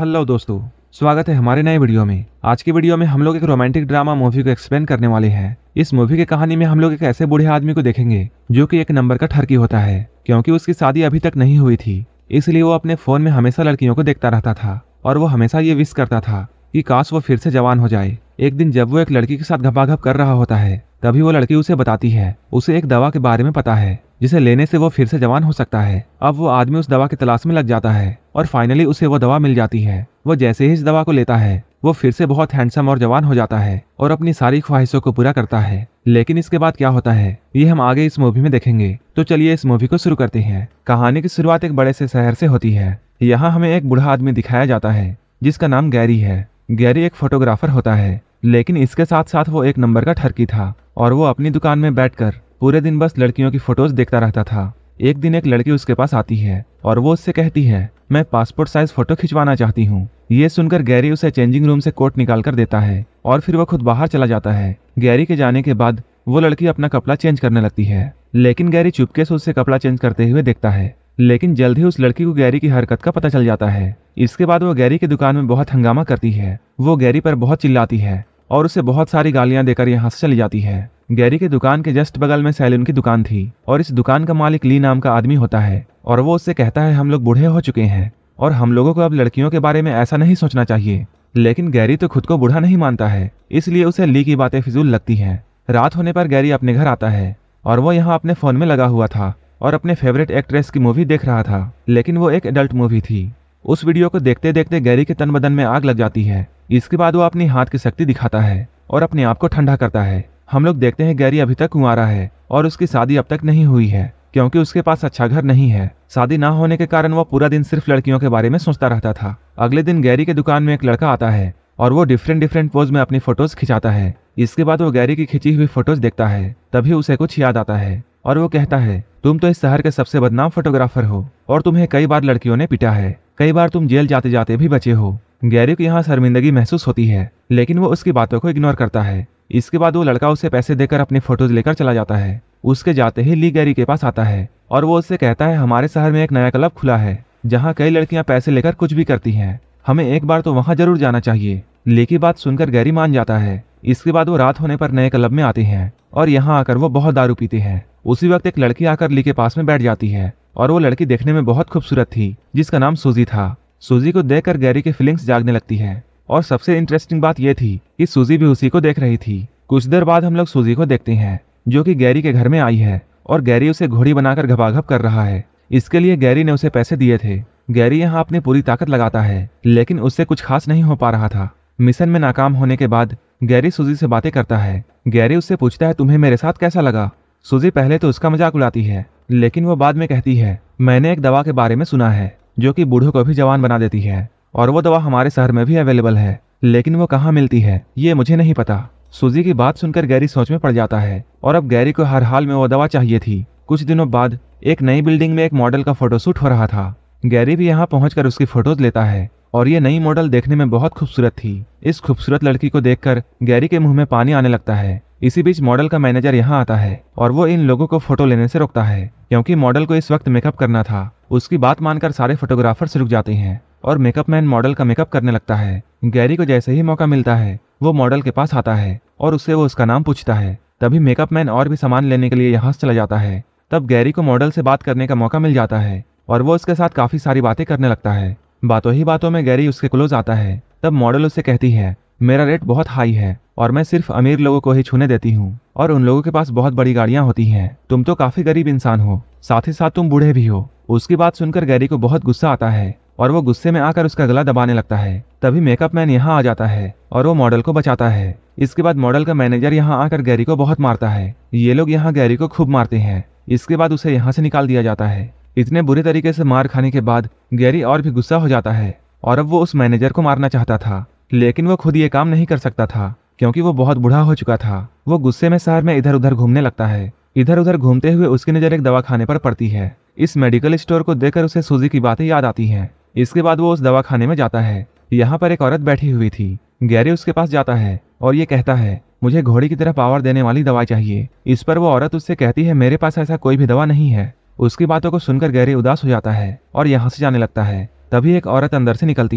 hello दोस्तों स्वागत है हमारे नए वीडियो में आज के वीडियो में हम लोग एक रोमांटिक ड्रामा मूवी को एक्सप्लेन करने वाले हैं इस मूवी की कहानी में हम लोग एक ऐसे बूढ़े आदमी को देखेंगे जो कि एक नंबर का ठरकी होता है क्योंकि उसकी शादी अभी तक नहीं हुई थी इसलिए वो अपने फोन में हमेशा लड़कियों को देखता रहता था और वो हमेशा ये विश करता था कि काश वो फिर से जवान हो जाए एक दिन जब वो एक लड़की के साथ घपाघप कर रहा होता है तभी वो लड़की उसे बताती है उसे एक दवा के बारे में पता है जिसे लेने से वो फिर से जवान हो सकता है अब वो आदमी उस दवा की तलाश में लग जाता है और फाइनली उसे वो दवा मिल जाती है वो जैसे ही इस दवा को लेता है वो फिर से बहुत हैंडसम और जवान हो जाता है और अपनी सारी ख्वाहिशों को पूरा करता है लेकिन इसके बाद क्या होता है ये हम आगे इस मूवी में देखेंगे तो चलिए इस मूवी को शुरू करते हैं कहानी की शुरुआत एक बड़े से शहर से होती है यहाँ हमें एक बूढ़ा आदमी दिखाया जाता है जिसका नाम गैरी है गैरी एक फोटोग्राफर होता है लेकिन इसके साथ साथ वो एक नंबर का ठरकी था और वो अपनी दुकान में बैठकर पूरे दिन बस लड़कियों की फोटोज देखता रहता था एक दिन एक लड़की उसके पास आती है और वो उससे कहती है मैं पासपोर्ट साइज फोटो खिंचवाना चाहती हूँ ये सुनकर गैरी उसे चेंजिंग रूम से कोट निकाल कर देता है और फिर वह खुद बाहर चला जाता है गैरी के जाने के बाद वो लड़की अपना कपड़ा चेंज करने लगती है लेकिन गैरी चुपके से उससे कपड़ा चेंज करते हुए देखता है लेकिन जल्द ही उस लड़की को गैरी की हरकत का पता चल जाता है इसके बाद वो गैरी की दुकान में बहुत हंगामा करती है वो गैरी पर बहुत चिल्लाती है और उसे बहुत सारी गालियां देकर यहाँ से चली जाती है गैरी की दुकान के जस्ट बगल में सैलून की दुकान थी और इस दुकान का मालिक ली नाम का आदमी होता है और वो उससे कहता है हम लोग बूढ़े हो चुके हैं और हम लोगों को अब लड़कियों के बारे में ऐसा नहीं सोचना चाहिए लेकिन गैरी तो खुद को बूढ़ा नहीं मानता है इसलिए उसे ली की बातें फिजूल लगती हैं रात होने पर गैरी अपने घर आता है और वो यहाँ अपने फ़ोन में लगा हुआ था और अपने फेवरेट एक्ट्रेस की मूवी देख रहा था लेकिन वो एक एडल्ट मूवी थी उस वीडियो को देखते देखते गैरी के तन बदन में आग लग जाती है इसके बाद वो अपनी हाथ की शक्ति दिखाता है और अपने आप को ठंडा करता है हम लोग देखते हैं गैरी अभी तक कुंवारा है और उसकी शादी अब तक नहीं हुई है क्योंकि उसके पास अच्छा घर नहीं है शादी ना होने के कारण वह पूरा दिन सिर्फ लड़कियों के बारे में सोचता रहता था अगले दिन गैरी के दुकान में एक लड़का आता है और वो डिफरेंट डिफरेंट पोज में अपनी फोटोज खिंचाता है इसके बाद वो गैरी की खिंची हुई फोटोज देखता है तभी उसे कुछ याद आता है और वो कहता है तुम तो इस शहर के सबसे बदनाम फोटोग्राफर हो और तुम्हें कई बार लड़कियों ने पिटा है कई बार तुम जेल जाते जाते भी बचे हो गैरी को यहाँ शर्मिंदगी महसूस होती है लेकिन वो उसकी बातों को इग्नोर करता है इसके बाद वो लड़का उसे पैसे देकर अपनी फोटोज लेकर चला जाता है उसके जाते ही ली गैरी के पास आता है और वो उससे कहता है हमारे शहर में एक नया क्लब खुला है जहाँ कई लड़कियाँ पैसे लेकर कुछ भी करती हैं हमें एक बार तो वहाँ जरूर जाना चाहिए लेकी बात सुनकर गैरी मान जाता है इसके बाद वो रात होने पर नए क्लब में आते हैं और यहाँ आकर वो बहुत दारू पीते हैं उसी वक्त एक लड़की आकर ली के पास में बैठ जाती है और वो लड़की देखने में बहुत खूबसूरत थी जिसका नाम सूजी था सूजी को देखकर गैरी की फीलिंग्स जागने लगती है और सबसे इंटरेस्टिंग बात यह थी कि सूजी भी उसी को देख रही थी कुछ देर बाद हम लोग सूजी को देखते हैं जो कि गैरी के घर में आई है और गैरी उसे घोड़ी बनाकर घबाघब कर रहा है इसके लिए गैरी ने उसे पैसे दिए थे गैरी यहाँ अपनी पूरी ताकत लगाता है लेकिन उससे कुछ खास नहीं हो पा रहा था मिशन में नाकाम होने के बाद गैरी सूजी से बातें करता है गैरी उससे पूछता है तुम्हें मेरे साथ कैसा लगा सूजी पहले तो उसका मजाक उड़ाती है लेकिन वो बाद में कहती है मैंने एक दवा के बारे में सुना है जो कि बूढ़ों को भी जवान बना देती है और वो दवा हमारे शहर में भी अवेलेबल है लेकिन वो कहाँ मिलती है ये मुझे नहीं पता सुजी की बात सुनकर गैरी सोच में पड़ जाता है और अब गैरी को हर हाल में वो दवा चाहिए थी कुछ दिनों बाद एक नई बिल्डिंग में एक मॉडल का फोटोशूट हो रहा था गैरी भी यहाँ पहुँच उसकी फोटोज लेता है और ये नई मॉडल देखने में बहुत खूबसूरत थी इस खूबसूरत लड़की को देखकर गैरी के मुंह में पानी आने लगता है इसी बीच मॉडल का मैनेजर यहाँ आता है और वो इन लोगों को फोटो लेने से रोकता है क्योंकि मॉडल को इस वक्त मेकअप करना था उसकी बात मानकर सारे फोटोग्राफर्स रुक जाते हैं और मेकअप मैन मॉडल का मेकअप करने लगता है गैरी को जैसे ही मौका मिलता है वो मॉडल के पास आता है और उससे वो उसका नाम पूछता है तभी मेकअप मैन और भी सामान लेने के लिए यहाँ से चला जाता है तब गैरी को मॉडल से बात करने का मौका मिल जाता है और वो उसके साथ काफी सारी बातें करने लगता है बातों ही बातों में गैरी उसके क्लोज आता है तब मॉडल उससे कहती है मेरा रेट बहुत हाई है और मैं सिर्फ अमीर लोगों को ही छूने देती हूँ और उन लोगों के पास बहुत बड़ी गाड़ियाँ होती हैं तुम तो काफी गरीब इंसान हो साथ ही साथ तुम बूढ़े भी हो उसकी बात सुनकर गैरी को बहुत गुस्सा आता है और वो गुस्से में आकर उसका गला दबाने लगता है तभी मेकअप मैन यहाँ आ जाता है और वो मॉडल को बचाता है इसके बाद मॉडल का मैनेजर यहाँ आकर गैरी को बहुत मारता है ये लोग यहाँ गैरी को खूब मारते हैं इसके बाद उसे यहाँ से निकाल दिया जाता है इतने बुरे तरीके से मार खाने के बाद गैरी और भी गुस्सा हो जाता है और अब वो उस मैनेजर को मारना चाहता था लेकिन वो खुद ये काम नहीं कर सकता था क्योंकि वो बहुत बुढ़ा हो चुका था वो गुस्से में शहर में इधर उधर घूमने लगता है इधर उधर घूमते हुए उसकी नज़र एक दवा खाने पर पड़ती है इस मेडिकल स्टोर को देखकर उसे सूजी की बातें याद आती हैं इसके बाद वो उस दवा खाने में जाता है यहाँ पर एक औरत बैठी हुई थी गैरी उसके पास जाता है और ये कहता है मुझे घोड़े की तरह पावर देने वाली दवा चाहिए इस पर वो औरत उससे कहती है मेरे पास ऐसा कोई भी दवा नहीं है उसकी बातों को सुनकर गैरी उदास हो जाता है और यहाँ से जाने लगता है तभी एक औरत अंदर से निकलती है